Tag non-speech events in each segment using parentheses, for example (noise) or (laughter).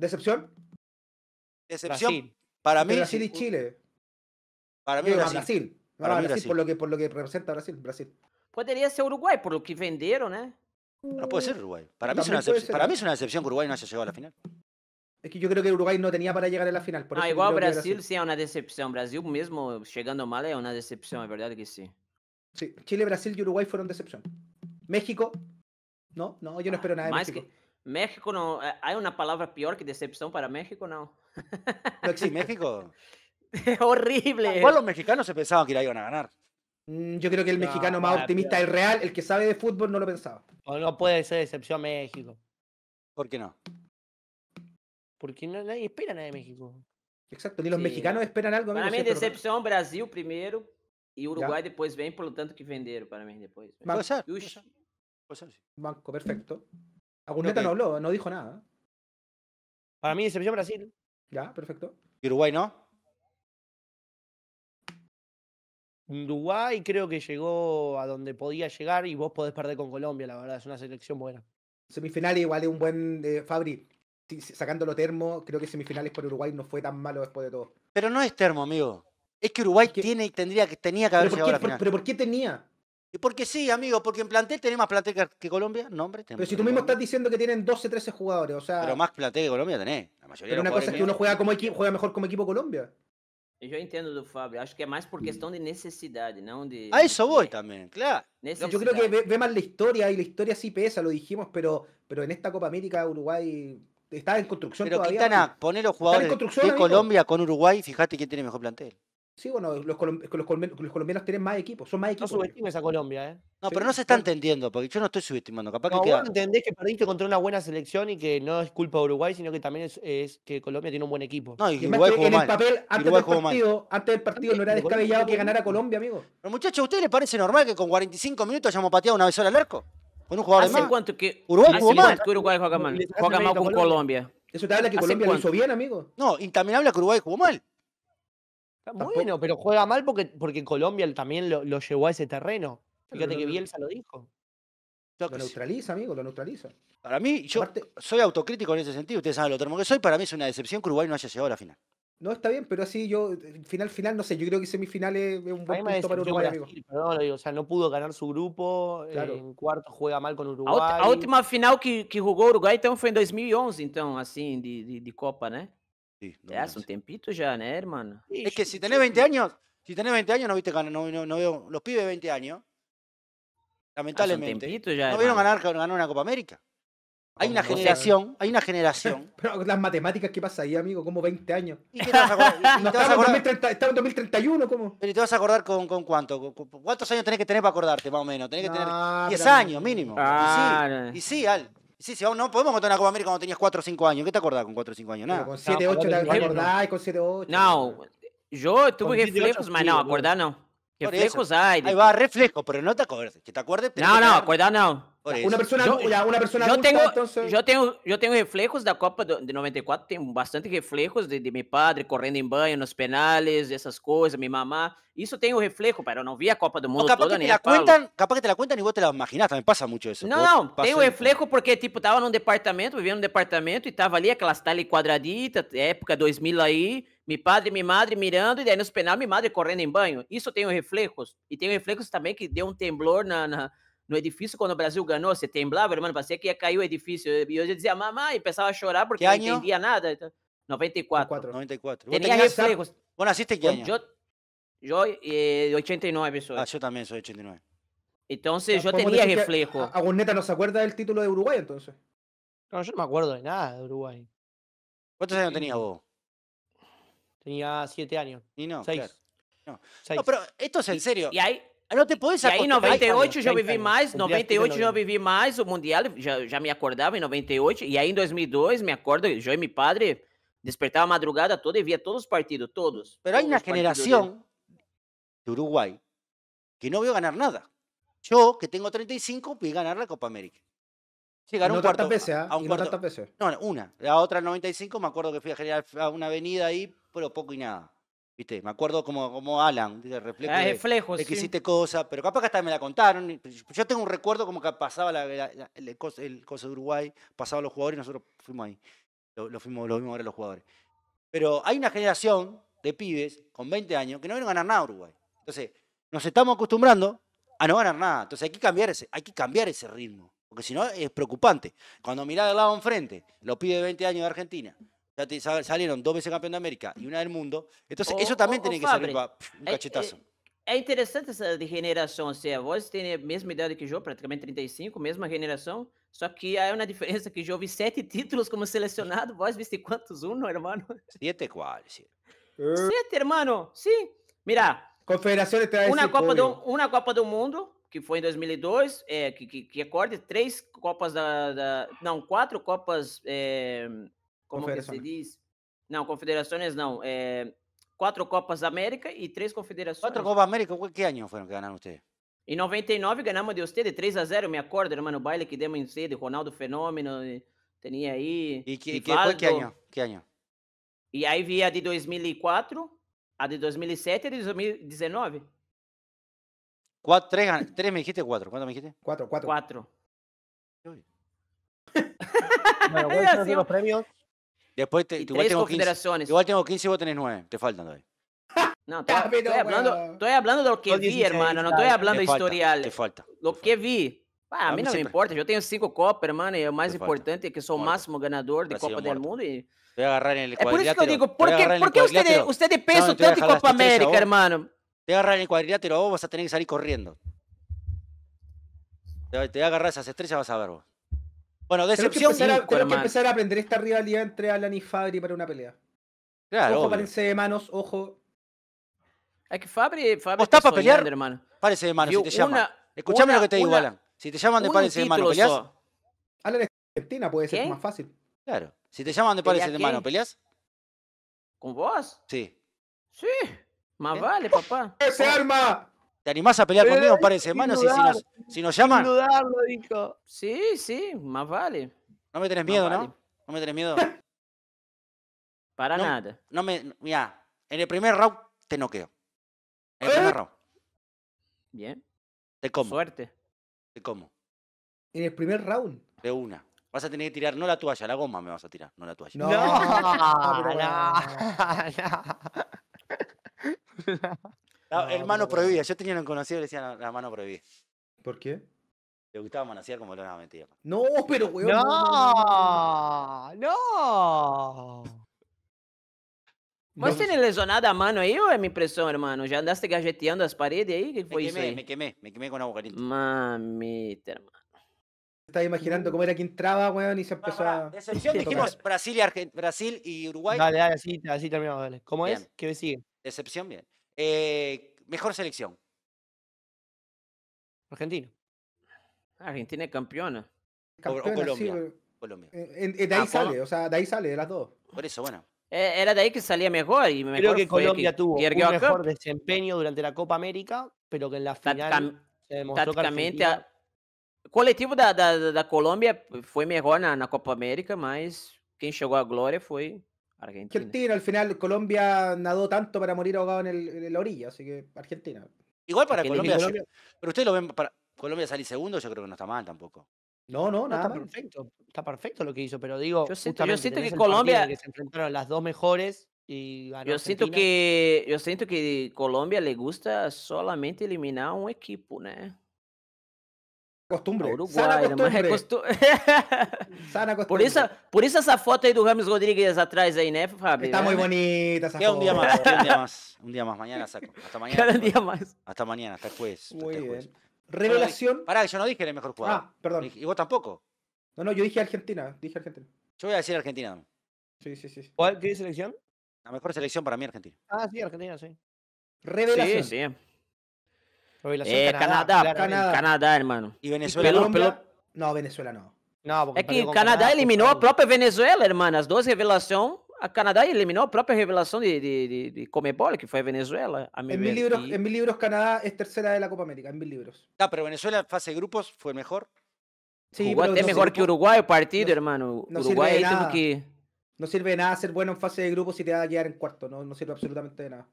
¿Decepción? Decepción. Para mí. Brasil y Chile. Para mí, Brasil. Brasil. para Brasil. Por, lo que, por lo que representa Brasil. Brasil. Podría pues ser Uruguay por lo que vendieron, ¿eh? No puede ser Uruguay. Para mí, es una, para mí es una decepción que Uruguay no haya llegado a la final. Es que yo creo que Uruguay no tenía para llegar a la final. Ah, igual Brasil, sí es una decepción. Brasil mismo llegando mal es una decepción, es verdad que sí. Sí, Chile, Brasil y Uruguay fueron decepción. México, no, no, yo no espero nada de más México. México no, eh, ¿hay una palabra peor que decepción para México? No. ¿No existe México? (laughs) Horrible. Igual los mexicanos se pensaban que la iban a ganar? Mm, yo creo que el mexicano más optimista, y real, el que sabe de fútbol, no lo pensaba. O no puede ser decepción México. ¿Por qué no? Porque no, nadie espera nada de México. Exacto, ni los mexicanos esperan algo. Para mí, decepción Brasil primero y Uruguay después ven, por lo tanto que vendieron para mí después. Banco perfecto. Agurneta ah, no habló, no dijo nada. Para mí, selección Brasil. Ya, perfecto. ¿Y Uruguay no? Uruguay creo que llegó a donde podía llegar y vos podés perder con Colombia, la verdad, es una selección buena. Semifinales igual de un buen eh, Fabri Fabri, sacándolo termo, creo que semifinales por Uruguay no fue tan malo después de todo. Pero no es termo, amigo. Es que Uruguay tiene y tendría, que tenía que haber llegado a ¿Pero por qué tenía? Y porque sí, amigo, porque en plantel ¿Tiene más plantel que, Colombia. No, hombre, Pero si tú mismo estás diciendo que tienen 12, 13 jugadores, o sea. Pero más plantel que Colombia tenés. La mayoría pero una cosa es que uno juega, como juega mejor como equipo Colombia. Yo entiendo, do Fabio, Acho que más más por cuestión de necesidad ¿no? de. Ah, eso voy también, claro. Yo creo que ve, más la historia y la historia sí pesa, lo dijimos, pero, pero en esta Copa América Uruguay está en construcción pero todavía. Pero poner los jugadores de Colombia con Uruguay, fíjate quién tiene mejor plantel. Sí, bueno, los, los, colombianos tienen más equipos, son más equipos. No subestimes a Colombia, ¿eh? No, pero no se está entendiendo, porque yo no estoy subestimando. Capaz no, que queda... entendés que perdiste contra una buena selección y que no es culpa de Uruguay, sino que también es, que Colombia tiene un buen equipo. No, y Uruguay jugó en el papel, antes del, partido, antes del partido, no era descabellado que ganara Colombia, amigo. Pero muchachos, ¿a ustedes les parece normal que con 45 minutos hayamos pateado una vez al arco? ¿Con un jugador ¿Hace de más? cuánto que Uruguay jugó mal? Uruguay juega mal. Juega con Colombia. Eso te habla que Colombia lo hizo bien, amigo. No, y también habla que Uruguay jugó mal bueno, pero juega mal porque, porque Colombia también lo, llevó a ese terreno. Fíjate que Bielsa lo dijo. Lo neutraliza, amigo, lo neutraliza. Para mí, yo soy autocrítico en ese sentido, ustedes saben lo termo que soy, para mí es una decepción que Uruguay no haya llegado a la final. No, está bien, pero así yo, eh, final, final, no sé, yo creo que semifinales es un buen para Uruguay, amigo. perdón, o sea, no pudo ganar su grupo, Claro. en cuarto juega mal con Uruguay. La última final que, jugó Uruguay Uruguay, 2011, então, así, de, de, de Copa, ¿no? Sí, un tiempito ya, hermano. es que si tenés 20 años, si tenés 20 años, no viste no, no, veo los pibes de 20 años. Lamentablemente. no vieron ganar, una Copa América. Hay una generación, hay una generación. (laughs) Pero las matemáticas, ¿qué pasa ahí, amigo? Como 20 años. ¿Y qué te vas a acordar? en 2031, ¿cómo? Pero te vas a acordar con, con cuánto? ¿Cuántos años tenés que tener para acordarte, más o menos? Tenés que tener 10 años mínimo. y sí, y sí, Al. Sí, sí, oh, no podemos contar una Copa América cuando tenías 4 o 5 años. ¿Qué te acordás con 4 o 5 años? Nada. con 7, 8 te acordás, con 7, 8. No, yo tuve reflejos, man, no, acordá no. Reflejos ay... Ahí va, reflejos, pero no te acuerdes. Que te acuerdes. No, no, acordar no. uma pessoa já uma pessoa eu tenho adulta, tengo, entonces... yo tengo da Copa de 94, tenho bastante reflexos de, de meu padre correndo em banho nos penales, essas coisas, minha mamá. Isso tem reflexo reflejo, eu não vi a Copa do Mundo capaz toda, que te la cuentan, Capaz que te la cuentan y vos te la imaginar também passa muito isso Não, não, tenho reflejo porque, tipo, tava num departamento, vivia num departamento e tava ali aquelas talhas quadraditas, época 2000 aí, mi padre, mi madre mirando, e daí nos penais, mi madre correndo em banho. Isso o reflexos E tem reflexos também que deu um temblor na, na no edificio cuando o Brasil ganó. Se temblaba, hermano. parecia que ia cair edificio edifício. E mamá dizia empezaba a llorar porque no entendía nada. 94. 94. Tenía reflejos. ¿Vos naciste qué año? Yo, yo 89 eh, soy. Ah, yo también soy 89. Entonces yo tenía reflejo. neta no se acuerda del título de Uruguay entonces. No, yo no me acuerdo de nada de Uruguay. ¿Cuántos años tenías vos? Tenía 7 años. Y no, 6. Claro. No. no. pero esto es en serio. Y, y ahí, Ah, Não te podés 98 yo viví más 98 yo viví más, el Mundial, ya me acordaba en 98, y ahí en 2002 me acuerdo, yo y mi padre despertaba a madrugada toda y veía todos los partidos, todos. Pero hay una generación de Uruguay que no vio ganar nada. Yo, que tengo 35, vi ganar la Copa América. llegaron no un Veces, ¿eh? A un cuarto. No, una. La otra, en 95, me acuerdo que fui a generar a una avenida ahí, pero poco y nada. Me acuerdo como, como Alan, ah, de reflejo. que hiciste cosas, pero capaz que hasta me la contaron. Pues, yo tengo un recuerdo como que pasaba la, el, el cosa de Uruguay, pasaban los jugadores y nosotros fuimos ahí. Lo, fuimos, lo vimos ahora los jugadores. Pero hay una generación de pibes con 20 años que no vieron ganar nada a Uruguay. Entonces, nos estamos acostumbrando a no ganar nada. Entonces hay que cambiar ese, hay que cambiar ese ritmo. Porque si no es preocupante. Cuando mirás al lado enfrente, pibes de 20 años de Argentina, Ya te salieron dos veces campeón de América y una del mundo. Entonces, o, eso también o, tiene o que Fabri, salir um eh, eh, cachetazo. É, é, interessante essa de regeneração. Assim, a Voz tem a mesma idade que o Jô, praticamente 35, mesma geração Só que há uma diferença que Jô sete títulos como selecionado. Voz viste quantos? Um, hermano? sete qual? sete siete Sim. Mira. Confederação uma Copa do Uma Copa do Mundo, que foi em 2002, é, que, que, que acorde três Copas da, da, Não, quatro Copas. É, como que se diz? Não, confederações não. É, quatro Copas América e três confederações. Quatro Copas América? Que ano foram que ganharam ustedes? Em 99 ganhamos de você, de 3 a 0, me acordo, hermano, baile que demos em sede, Ronaldo Fenômeno, eh, tinha aí... E que, que foi que ano? Que ano? E aí via de 2004, a de 2007 e a de 2019. Quatro, três, três me dijiste, quatro. Quanto me dijiste? Quatro, quatro. Quatro. (laughs) bueno, ¿cuáles son los premios? Después te, igual, tengo 15, igual tengo 15 y vos tenés 9. Te faltan todavía. No, (laughs) ah, estoy, estoy, hablando, estoy, hablando, de lo que vi, hermano. No estoy hablando de historial. Te falta. Lo que vi. a mí no me importa. Yo tengo 5 copas, hermano. Y lo más importante es que soy el máximo ganador de Copa del Mundo. Y... voy a agarrar en el Es por eso que yo digo, ¿por qué, ¿por qué usted, usted peso no, tanto en Copa América, hermano? Te voy a agarrar en el cuadrilátero, vos vas a tener que salir corriendo. Te voy a agarrar esas estrellas, vas a ver vos. Bueno, decepción. Tenemos que, que empezar a aprender esta rivalidad entre Alan y Fabri para una pelea. Claro. Ojo, parece de manos, ojo. Es que Fabri. Fabri está para pelear? Hermano. Párese de manos, si te llaman. Escuchame lo que te digo, Alan. Si te llaman de párese de manos, ¿peleas? Alan es Argentina, puede ser más fácil. Claro. Si te llaman de parense de manos, ¿peleas? ¿Con vos? Sí. Sí. Más ¿Eh? vale, papá. ¡Ese arma! ¿Te animás a pelear conmigo un par de semanas? y si, nos, si nos llaman. dudarlo, dijo. Sí, sí, más vale. No me tenés miedo, ¿no? No me tenés miedo. (laughs) Para nada. No me. Mirá, en el primer round te noqueo. En el primer ¿Eh? round. Bien. Te como. Suerte. Te como. En el primer round. De una. Vas a tener que tirar, no la toalla, la goma me vas a tirar, no la toalla. No, no, no. no. La, ah, ah, el mano prohibida. Yo tenía un conocido y le decía la, mano prohibida. ¿Por qué? Le gustaba manosear como lo nada No, pero weón. No, no. ¿Vas a tener la a mano ahí o es mi impresión hermano? ¿ya andaste gajeteando las paredes ahí? me quemé me quemé me quemé con Mamita, hermano Estaba imaginando cómo era quien entraba, weón, y se empezó a. Decepción, (laughs) dijimos Brasil y, Brasil y Uruguay. Dale, dale, así, así terminamos, dale. ¿Cómo es? ¿Qué sigue? Decepción, bien. Eh, mejor selección. Argentina. Argentina es campeona. o, Colombia. Eh, eh, de ah, ahí sale, o sea, de ahí sale, de las dos. Por eso, bueno. Eh, era de ahí que salía mejor y mejor Creo que Colombia tuvo mejor desempeño durante la Copa América, pero que en la final se demostró que a, O da, da, da Colômbia foi melhor na, Copa América, mas quien chegou a glória fue... Argentina. Argentina, al final Colombia nadó tanto para morir ahogado en, el, la orilla, así que Argentina. Igual para Colombia, Pero ustedes lo ven para Colombia salir segundo, yo creo que no está mal tampoco. No, no, nada perfecto. Está perfecto lo que hizo, pero digo, yo siento, que Colombia se enfrentaron las dos mejores y yo siento que yo siento que Colombia le gusta solamente eliminar a un equipo, ¿no? Costumbre. Uruguay, costumbre. (laughs) (laughs) por esa por foto ahí de Ramos Rodríguez atrás ahí né, Fabi Está muy bonita esa foto. un un día más. (laughs) Un día más, mañana saco. Hasta mañana. Cada día más. Hasta mañana, hasta jueves. Muy bien. Revelación. Pará, yo no dije el mejor jugador. Ah, perdón. Y vos tampoco. No, no, yo dije Argentina. Dije Argentina. Yo voy a decir Argentina. Sí, sí, sí. ¿Cuál? ¿Qué selección? La mejor selección para mí, Argentina. Ah, sí, Argentina, sí. Revelación. Sí, sí. Revelación. Eh, Canadá, Canadá, hermano. ¿Y Venezuela? no, No, Venezuela no es que Canadá eliminó a propia Venezuela, hermano, las dos revelações. A Canadá eliminó a propia revelación de, de, de, Comebol, que fue Venezuela. A en, mil libros, e en libros, Canadá es tercera de la Copa América, en mil libros. Ah, pero Venezuela, fase de grupos, fue mejor. Sí, Es mejor que Uruguay el partido, hermano. No sirve nada. que. No sirve nada ser bueno en fase de grupos si te va a quedar en cuarto. No, no sirve absolutamente de nada.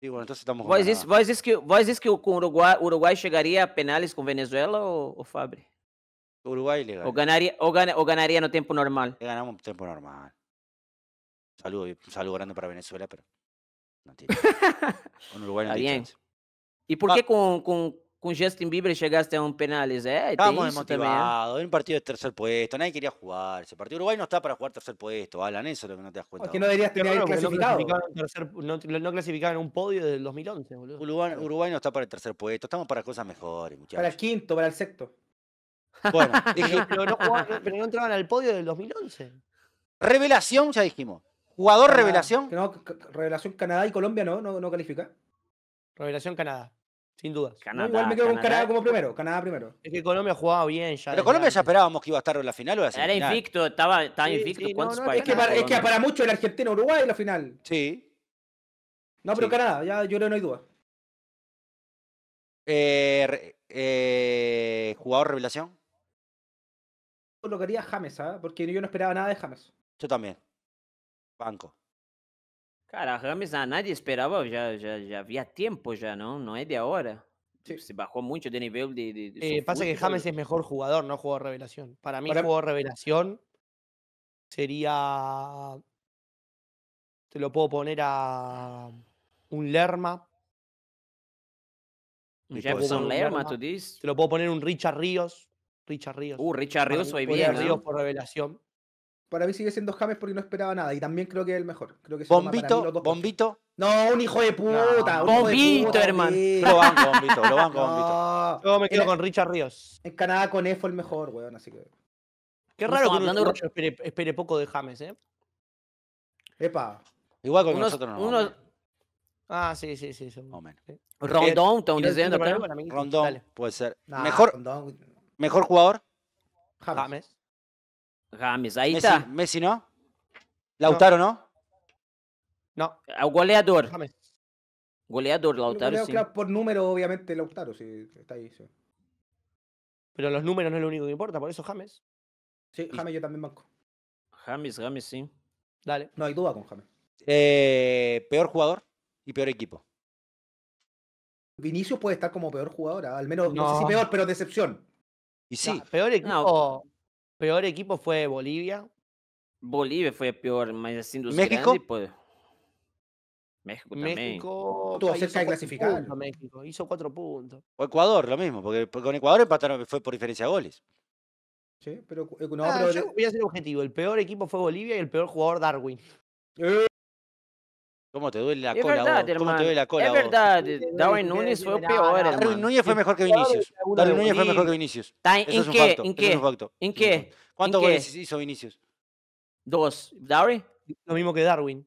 Sí, entonces estamos. ¿Vos decís, que, que Uruguay, llegaría llegaría a penales con Venezuela o ou Fabri? Uruguay le O ganaría, o, gana, o tiempo normal. Le ganamos un tiempo normal. Saludo, saludo grande para Venezuela, pero no tiene. (laughs) Con Uruguay no tiene ¿Y por qué con, con, con, Justin Bieber llegaste a un penales? Eh, Estábamos desmotivados. un partido de tercer puesto. Nadie quería jugar. Ese partido Uruguay no está para jugar tercer puesto. Alan, eso es lo que no te das cuenta. Es que no deberías tener clasificado. No, no clasificaban, en un podio del 2011, boludo. Uruguay, Uruguay no está para el tercer puesto. Estamos para cosas mejores, muchachos. Para el quinto, para el sexto. Bueno, (laughs) dije, eh, pero, no entraban al podio del 2011. Revelación, ya dijimos. Jugador revelación. revelación Canadá y Colombia no, no, no califica. Revelación Canadá, sin duda igual me quedo con Canadá como primero. Canadá primero. Es que Colombia jugaba bien ya. Pero Colombia ya esperábamos que iba a estar en la final o Era invicto, estaba, estaba invicto. es, que para, mucho el Argentina-Uruguay la final. Sí. No, pero Canadá, ya yo creo no hay duda. eh, eh ¿Jugador revelación? colocaría quería James, ¿ah? Porque yo no esperaba nada de James. Yo también. Banco. Cara, James a nadie esperaba, ya, ya, ya había tiempo ya, ¿no? No es de ahora. Se bajó mucho de nivel de... Eh, pasa que James es mejor jugador, no juego revelación. Para mí, Para... revelación sería... Te lo puedo poner a un Lerma. Un Lerma, tú dices. Te lo puedo poner un Richard Ríos. Richard Ríos. Uh, Richard Ríos hoy bien. Ríos por revelación. Para mí sigue siendo James porque no esperaba nada. Y también creo que es el mejor. bombito, bombito. No, un hijo de puta. bombito, hermano. Lo banco, (laughs) bombito, lo banco, bombito. Yo me quedo con Richard Ríos. En Canadá con E fue el mejor, weón, así que. Qué raro que espere, poco de James, ¿eh? Epa. Igual con nosotros no. Ah, sí, sí, sí. Son... Rondón, estamos diciendo. Rondón, puede ser. mejor. Rondón. Mejor jugador. James. James, ahí está. Messi, ¿no? Lautaro, ¿no? No. ¿Gualeador? Ah, goleador. James. Goleador, Lautaro. por número, obviamente, Lautaro, sí, está ahí. Sí. Pero los números no es lo único que importa, por eso James. Sí, James yo también banco. James, James, sí. Dale. No hay duda con James. Eh, peor jugador y peor equipo. Vinicius puede estar como peor jugador, al menos, no, no sé si peor, pero decepción. Y sí. peor, equipo, peor equipo fue Bolivia. Bolivia fue peor, más México. Pues. México México México, hizo cuatro puntos. O Ecuador, lo mismo, porque con Ecuador empataron, fue por diferencia de goles. Sí, pero, eh, no, ah, Yo voy a ser objetivo. El peor equipo fue Bolivia y el peor jugador Darwin. Eh. ¿Cómo te duele la cola? Verdad, ¿Cómo te duele la cola? Es verdad, Darwin Núñez fue peor. Darwin Núñez fue mejor que Vinicius. Darwin Núñez fue mejor que Vinicius. Eso es ¿En qué? ¿En qué? ¿Cuántos goles hizo Vinicius? Dos. ¿Darwin? Lo mismo que Darwin.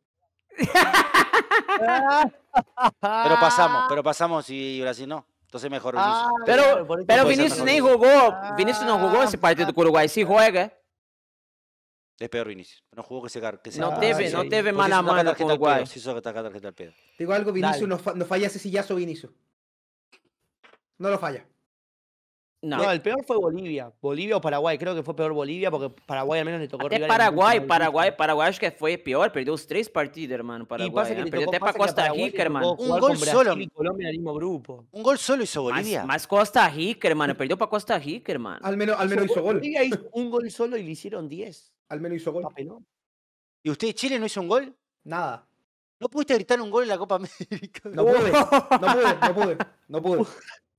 pero pasamos, pero (laughs) pasamos y Brasil no. Entonces mejor ah, Vinicius. pero, Vinicius ni jugó. Ah, Vinicius no jugó ese partido de ah, Uruguay, sí juega. Es peor Vinicius. No juego que se cargue. No, debe, no debe mala mano con Si eso que está al pedo. Digo algo, Vinicius no, falla ese sillazo Vinicius. No lo falla. No. Eh, el peor fue Bolivia. Bolivia o Paraguay. Creo que fue peor Bolivia porque Paraguay al menos le tocó. Es Paraguay, Paraguay, Paraguay es que fue peor. Perdió los tres partidos, hermano. Paraguay. Y pasa que perdió para Costa Rica, hermano. Un gol solo. Colombia mismo grupo. Un gol solo hizo Bolivia. Más, Costa Rica, hermano. Perdió para Costa Rica, hermano. Al menos, al menos hizo gol. un gol solo y le hicieron 10. Al menos hizo gol. ¿Y usted, Chile, no hizo un gol? Nada. ¿No pudiste gritar un gol en la Copa América? No pude, (laughs) no pude, no pude. No pude.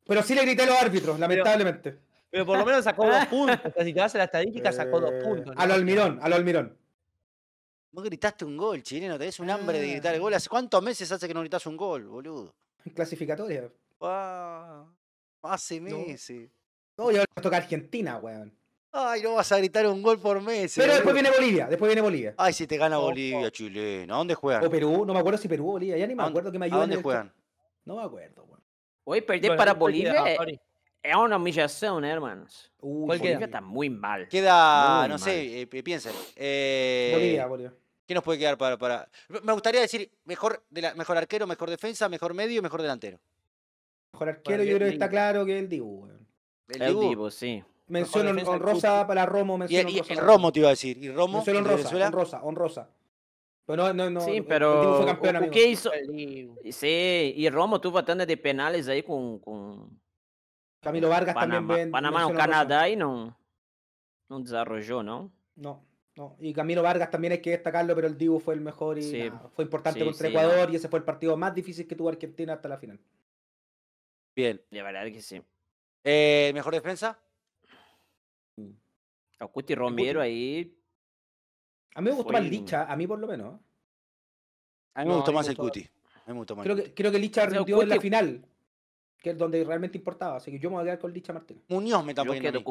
Pero sí le grité a los árbitros, lamentablemente. Pero, por lo menos sacó dos (laughs) puntos. si te vas a la estadística, sacó dos eh, puntos. A lo almirón, a lo almirón. Vos gritaste un gol, chileno. Tenés un ah. hambre de gritar el gol. ¿Hace cuántos meses hace que no gritas un gol, boludo? Clasificatoria. Wow. Ah, hace meses. No, y ya a toca Argentina, weón. Ay, no vas a gritar un gol por meses. Pero después viene Bolivia, después viene Bolivia. Ay, si te gana Bolivia, chileno. ¿A dónde juegan? O Perú, no me acuerdo si Perú o Bolivia. Ya ni me acuerdo que me ayudan. ¿A dónde juegan? No me acuerdo, weón. Hoy perder para Bolivia es eh, una humillación, hermanos. Uy, Bolivia está muy mal. Queda, no sé, eh, piensen. Eh, Bolivia, Bolivia. ¿Qué nos puede quedar para, Me gustaría decir mejor, de mejor arquero, mejor defensa, mejor medio, mejor delantero. Mejor arquero, yo creo que está claro que el Dibu. El, el Dibu? sí. Menciono con Rosa para Romo. y, Romo te iba a decir. Y Romo. Menciono en Rosa, con Rosa. Pues no, no, no. Sí, pero. Fue campeón, hizo? Y... Sí, y Romo tuvo bastante de penales ahí con. Camilo Vargas Panamá, también. Panamá o Canadá y no. No desarrolló, ¿no? No. No, y Camilo Vargas también hay que destacarlo, pero el Dibu fue el mejor y fue importante contra Ecuador y ese fue el partido más difícil que tuvo Argentina hasta la final. Bien. De verdad que sí. Eh, ¿Mejor defensa? Mm. Acuti Romero ahí a mí me gustó más Licha, a mí por lo menos. A mí me gustó más el Cuti. me gustó más creo, que, creo que Licha rindió en la final, que es donde realmente importaba. Así que yo me voy a quedar con Licha Martín. Muñoz me está poniendo.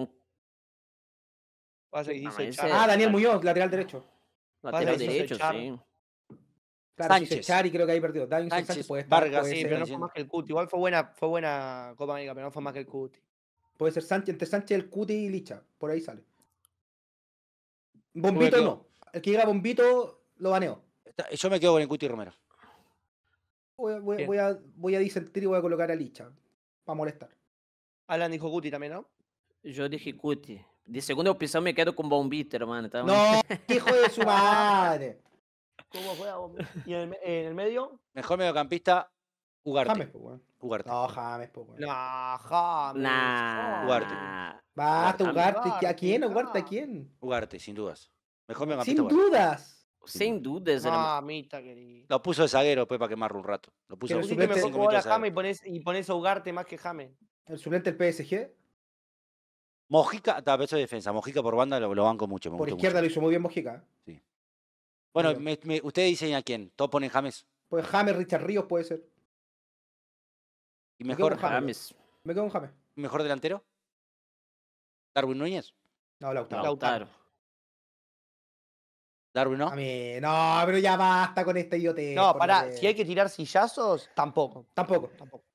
ah, Daniel Muñoz, lateral derecho. Lateral derecho, sí. Claro, Sánchez. creo que ahí perdió. Sánchez, Sánchez puede estar, Vargas, sí, pero no fue más que el Cuti. Igual fue buena, fue buena Copa América, pero no fue más que el Cuti. Puede ser Sánchez, entre Sánchez, el Cuti y Licha. Por ahí sale. Bombito no el que llega bombito, lo baneo. Yo me quedo con el Cuti Romero. Voy, a, voy a y voy a colocar a Licha. Para molestar. Alan dijo Cuti también, ¿no? Yo dije Cuti. De segunda opción me quedo con Bombito, hermano. No, (laughs) hijo de su madre. ¿Cómo juega Bombito? ¿Y en el, medio? Mejor mediocampista, Ugarte. James, pues, Ugarte. No, James, pues, No, James. Ugarte. Basta, Ugarte. ¿A quién? Ugarte? ¿A quién? Ugarte, sin dudas. Sin dudas. Sin dudas. no Lo puso de zaguero pues para quemarlo un rato. Lo puso suplente. y pones, a Ugarte más que James ¿El suplente del PSG? Mojica, está, peso de defensa. Mojica por banda lo, banco mucho. por izquierda lo hizo muy bien Mojica. ¿eh? Sí. Bueno, me, ustedes dicen a quién. ¿Todos ponen James? Pues James, Richard Ríos puede ser. ¿Y mejor? James. Me quedo con James. ¿Mejor delantero? ¿Darwin Núñez? No, Lautaro. Lautaro. Darwin, ¿no? A mí, no, pero ya basta con este IOT. No, para, si hay que tirar sillazos, tampoco. Tampoco, tampoco.